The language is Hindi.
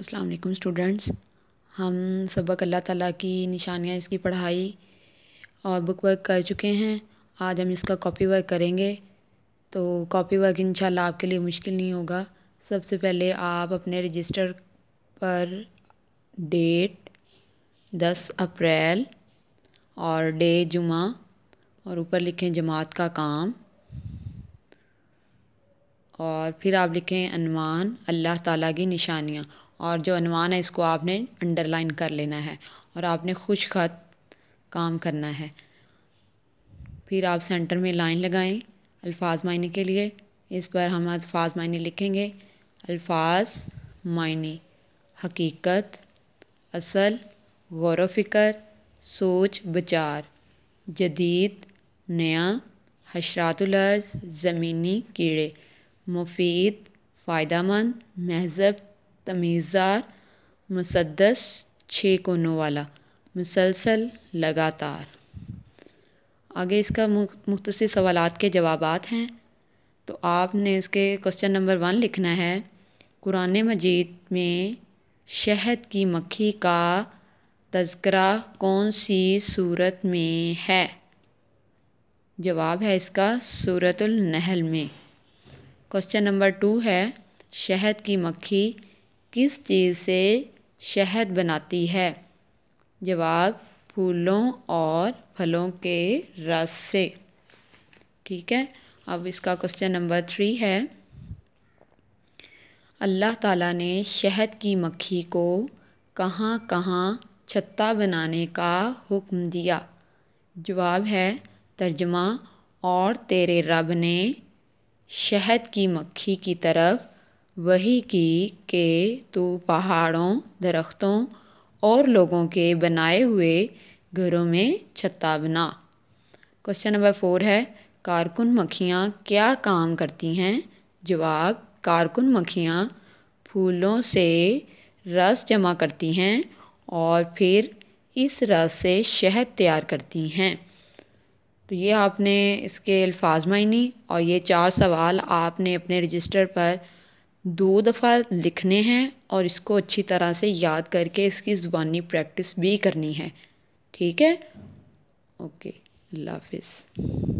अस्सलाम वालेकुम स्टूडेंट्स हम सबक अल्लाह ताला की निशानियाँ इसकी पढ़ाई और बुक वर्क कर चुके हैं आज हम इसका कॉपी वर्क करेंगे तो कॉपी वर्क इंशाल्लाह आपके लिए मुश्किल नहीं होगा सबसे पहले आप अपने रजिस्टर पर डेट दस अप्रैल और डे जुमा और ऊपर लिखें जमात का काम और फिर आप लिखें अनवान अल्लाह ताला की निशानियाँ और जो अनुमान है इसको आपने अंडरलाइन कर लेना है और आपने खुश खत काम करना है फिर आप सेंटर में लाइन लगाएं अल्फाज मायने के लिए इस पर हम अल्फाज मायने लिखेंगे अल्फाज मायने हकीकत असल गौर फिकर सोच बचार जदीद नया हशरातलर्ज ज़मीनी कीड़े मुफीद फ़ायदा मंद महजब तमीज़दार मुसदस छः कोनों वाला मुसलसल लगातार आगे इसका मुख्तर सवाल के जवाब हैं तो आपने इसके क्वेश्चन नंबर वन लिखना है कुरान मजीद में शहद की मक्खी का तस्करा कौन सी सूरत में है जवाब है इसका सूरतुल नहल में क्वेश्चन नंबर टू है शहद की मक्खी किस चीज़ से शहद बनाती है जवाब फूलों और फलों के रस से ठीक है अब इसका क्वेश्चन नंबर थ्री है अल्लाह ताला ने शहद की मक्खी को कहाँ कहाँ छत्ता बनाने का हुक्म दिया जवाब है तर्जमा और तेरे रब ने शहद की मक्खी की तरफ वही की कि तू पहाड़ों दरख्तों और लोगों के बनाए हुए घरों में छत्ता बना क्वेश्चन नंबर फोर है कारकुन मक्खियाँ क्या काम करती हैं जवाब कारकुन मक्खियाँ फूलों से रस जमा करती हैं और फिर इस रस से शहद तैयार करती हैं तो ये आपने इसके अल्फाज मायनी और ये चार सवाल आपने अपने रजिस्टर पर दो दफ़ा लिखने हैं और इसको अच्छी तरह से याद करके इसकी ज़ुबानी प्रैक्टिस भी करनी है ठीक है ओके अल्लाह हाफिज़